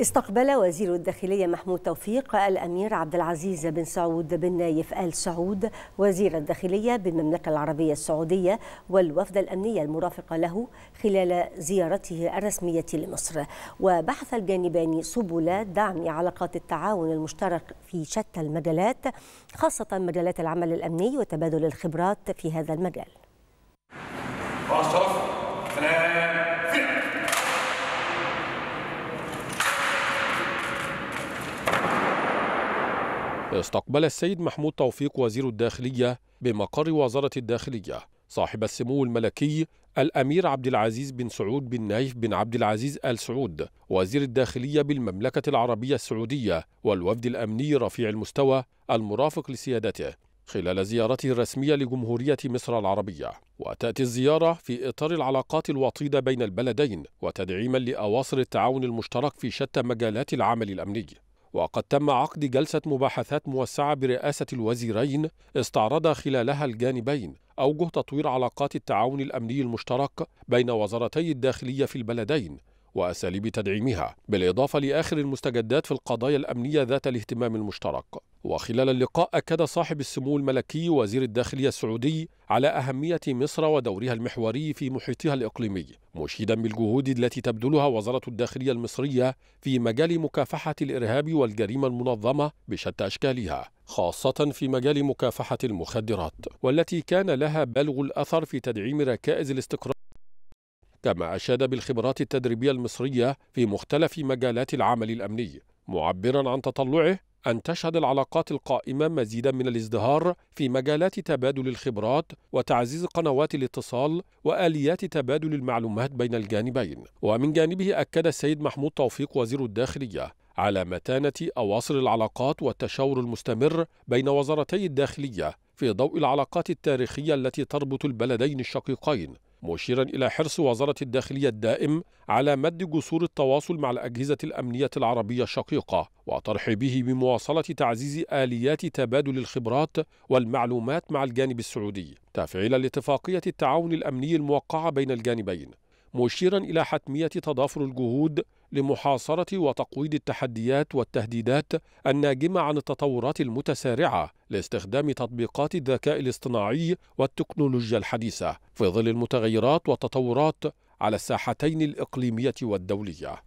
استقبل وزير الداخلية محمود توفيق الأمير عبد العزيز بن سعود بن نايف آل سعود وزير الداخلية بالمملكة العربية السعودية والوفد الأمني المرافق له خلال زيارته الرسمية لمصر وبحث الجانبان سبل دعم علاقات التعاون المشترك في شتى المجالات خاصة مجالات العمل الأمني وتبادل الخبرات في هذا المجال. استقبل السيد محمود توفيق وزير الداخلية بمقر وزارة الداخلية صاحب السمو الملكي الأمير عبد العزيز بن سعود بن نايف بن عبد العزيز آل سعود وزير الداخلية بالمملكة العربية السعودية والوفد الأمني رفيع المستوى المرافق لسيادته خلال زيارته الرسمية لجمهورية مصر العربية وتأتي الزيارة في إطار العلاقات الوطيدة بين البلدين وتدعيما لأواصر التعاون المشترك في شتى مجالات العمل الأمني وقد تم عقد جلسة مباحثات موسعة برئاسة الوزيرين استعرض خلالها الجانبين أوجه تطوير علاقات التعاون الأمني المشترك بين وزارتي الداخلية في البلدين وأساليب تدعيمها بالإضافة لآخر المستجدات في القضايا الأمنية ذات الاهتمام المشترك وخلال اللقاء أكد صاحب السمو الملكي وزير الداخلية السعودي على أهمية مصر ودورها المحوري في محيطها الإقليمي مشيدا بالجهود التي تبذلها وزارة الداخلية المصرية في مجال مكافحة الإرهاب والجريمة المنظمة بشتى أشكالها خاصة في مجال مكافحة المخدرات والتي كان لها بلغ الأثر في تدعيم ركائز الاستقرار كما أشاد بالخبرات التدريبية المصرية في مختلف مجالات العمل الأمني معبرا عن تطلعه أن تشهد العلاقات القائمة مزيدا من الازدهار في مجالات تبادل الخبرات وتعزيز قنوات الاتصال وآليات تبادل المعلومات بين الجانبين ومن جانبه أكد السيد محمود توفيق وزير الداخلية على متانة أواصر العلاقات والتشاور المستمر بين وزارتي الداخلية في ضوء العلاقات التاريخية التي تربط البلدين الشقيقين مشيرا إلى حرص وزارة الداخلية الدائم على مد جسور التواصل مع الأجهزة الأمنية العربية الشقيقة وطرح به بمواصلة تعزيز آليات تبادل الخبرات والمعلومات مع الجانب السعودي تفعيلا لاتفاقية التعاون الأمني الموقعة بين الجانبين مشيرا إلى حتمية تضافر الجهود لمحاصرة وتقويض التحديات والتهديدات الناجمة عن التطورات المتسارعة لاستخدام تطبيقات الذكاء الاصطناعي والتكنولوجيا الحديثة في ظل المتغيرات والتطورات على الساحتين الإقليمية والدولية